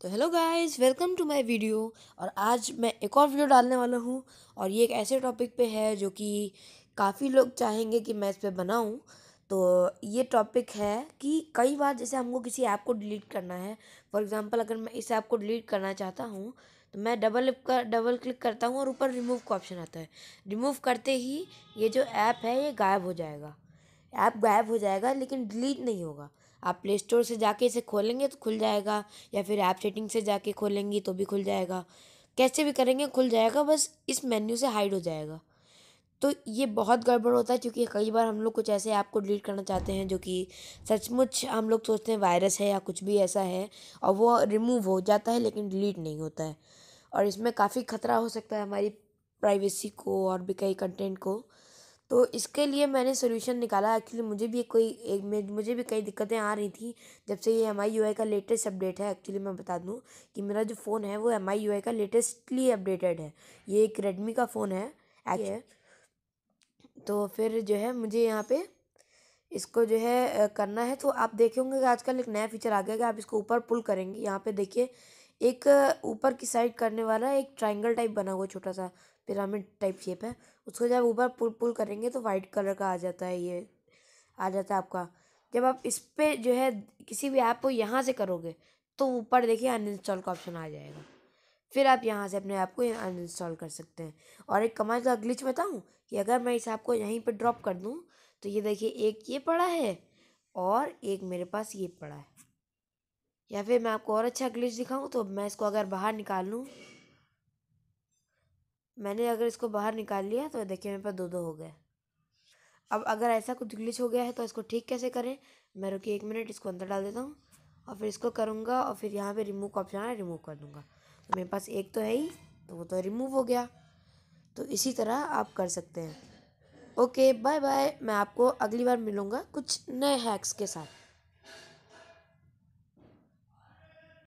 तो hello guys welcome to my video और आज मैं एक और वीडियो डालने वाला हूँ और ये एक ऐसे टॉपिक पे है जो कि काफ़ी लोग चाहेंगे कि मैं इस पर बनाऊँ तो ये टॉपिक है कि कई बार जैसे हमको किसी ऐप को डिलीट करना है फॉर एग्जांपल अगर मैं इस ऐप को डिलीट करना चाहता हूँ तो मैं डबल कर डबल क्लिक करता हूँ और ऊपर रिमूव का ऑप्शन आता है रिमूव करते ही ये जो ऐप है ये गायब हो जाएगा ऐप गायब हो जाएगा लेकिन डिलीट नहीं होगा आप प्ले स्टोर से जाके इसे खोलेंगे तो खुल जाएगा या फिर ऐप सेटिंग से जाके खोलेंगी तो भी खुल जाएगा कैसे भी करेंगे खुल जाएगा बस इस मेन्यू से हाइड हो जाएगा तो ये बहुत गड़बड़ होता है क्योंकि कई बार हम लोग कुछ ऐसे ऐप को डिलीट करना चाहते हैं जो कि सचमुच हम लोग सोचते हैं वायरस है या कुछ भी ऐसा है और वो रिमूव हो जाता है लेकिन डिलीट नहीं होता है और इसमें काफ़ी खतरा हो सकता है हमारी प्राइवेसी को और भी कई कंटेंट को तो इसके लिए मैंने सोल्यूशन निकाला एक्चुअली मुझे भी कोई एक मुझे भी कई दिक्कतें आ रही थी जब से ये एम आई यू आई का लेटेस्ट अपडेट है एक्चुअली मैं बता दूँ कि मेरा जो फ़ोन है वो एम आई यू आई का लेटेस्टली अपडेटेड है ये एक रेडमी का फ़ोन है एक्चुअली तो फिर जो है मुझे यहाँ पे इसको जो है करना है तो आप देखे होंगे कि आजकल एक नया फीचर आ गया कि आप इसको ऊपर पुल करेंगे यहाँ पे देखिए एक ऊपर की साइड करने वाला एक ट्रायंगल टाइप बना हुआ छोटा सा पिरामिड टाइप शेप है उसको जब ऊपर पुल पुल करेंगे तो वाइट कलर का आ जाता है ये आ जाता है आपका जब आप इस पर जो है किसी भी ऐप को यहाँ से करोगे तो ऊपर देखिए अनइंस्टॉल का ऑप्शन आ जाएगा फिर आप यहाँ से अपने ऐप को अनइंस्टॉल कर सकते हैं और एक कमाल का ग्लिच बताऊँ कि अगर मैं इस ऐप को यहीं पर ड्रॉप कर दूँ तो ये देखिए एक ये पड़ा है और एक मेरे पास ये पड़ा है या फिर मैं आपको और अच्छा ग्लिच दिखाऊँ तो मैं इसको अगर बाहर निकाल लूँ मैंने अगर इसको बाहर निकाल लिया तो देखिए मेरे पास दो दो हो गए अब अगर ऐसा कुछ ग्लिच हो गया है तो इसको ठीक कैसे करें मैं रुकी एक मिनट इसको अंदर डाल देता हूँ और फिर इसको करूँगा और फिर यहाँ पे रिमूव का ऑप्शन है रिमूव कर दूँगा तो मेरे पास एक तो है ही तो वो तो रिमूव हो गया तो इसी तरह आप कर सकते हैं ओके बाय बाय मैं आपको अगली बार मिलूँगा कुछ नए हैक्स के साथ